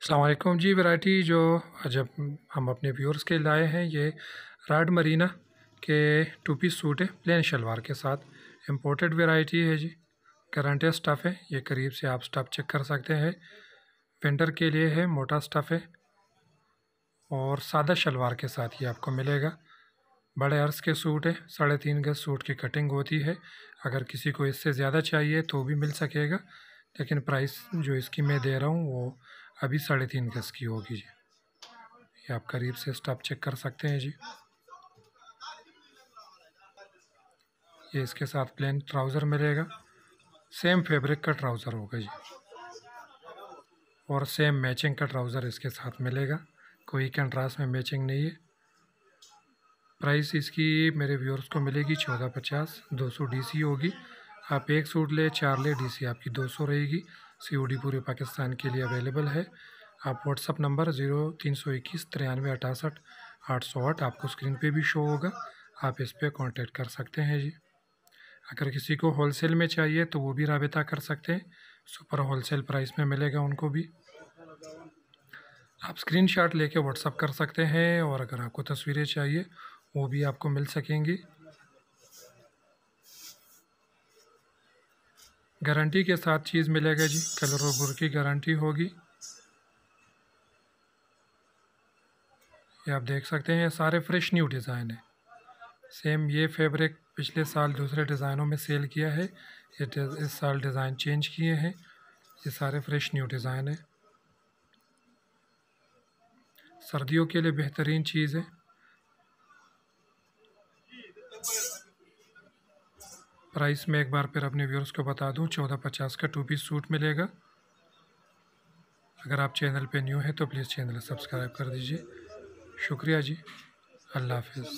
अलकुम जी variety जो जब हम अपने व्यूअर्स के लाए हैं ये राड मरीना के टू पीस सूट है प्लेन शलवार के साथ इम्पोर्टेड वैरायटी है जी करंटे स्टफ़ है ये करीब से आप स्टफ़ चेक कर सकते हैं विंटर के लिए है मोटा स्टफ़ है और सादा शलवार के साथ ये आपको मिलेगा बड़े अर्स के सूट है साढ़े तीन गज सूट की कटिंग होती है अगर किसी को इससे ज़्यादा चाहिए तो भी मिल सकेगा लेकिन प्राइस जो इसकी मैं दे रहा हूँ वो अभी साढ़े तीन गज की होगी जी ये आप करीब से स्टॉप चेक कर सकते हैं जी ये इसके साथ प्लेन ट्राउज़र मिलेगा सेम फैब्रिक का ट्राउज़र होगा जी और सेम मैचिंग का ट्राउज़र इसके साथ मिलेगा कोई कंट्रास में मैचिंग नहीं है प्राइस इसकी मेरे व्यूअर्स को मिलेगी चौदह पचास दो सौ डी होगी आप एक सूट ले चार ले डी आपकी दो सौ रहेगी सी पूरे पाकिस्तान के लिए अवेलेबल है आप व्हाट्सअप नंबर ज़ीरो तीन सौ इक्कीस तिरानवे अठासठ आठ सौ आठ आपको स्क्रीन पे भी शो होगा आप इस पर कॉन्टेक्ट कर सकते हैं जी अगर किसी को होलसेल में चाहिए तो वो भी रबता कर सकते हैं सुपर होलसेल प्राइस में मिलेगा उनको भी आप स्क्रीन शॉट लेके व्हाट्सअप कर सकते हैं और अगर आपको तस्वीरें चाहिए वो भी आपको मिल सकेंगी गारंटी के साथ चीज़ मिलेगा जी कलर और बुर की गारंटी होगी ये आप देख सकते हैं ये सारे फ्रेश न्यू डिज़ाइन है सेम ये फैब्रिक पिछले साल दूसरे डिज़ाइनों में सेल किया है ये इस साल डिज़ाइन चेंज किए हैं ये सारे फ्रेश न्यू डिज़ाइन है सर्दियों के लिए बेहतरीन चीज़ है प्राइस में एक बार फिर अपने व्यूअर्स को बता दूं चौदह पचास का टू पीस सूट मिलेगा अगर आप चैनल पे न्यू हैं तो प्लीज़ चैनल सब्सक्राइब कर दीजिए शुक्रिया जी अल्लाह हाफिज़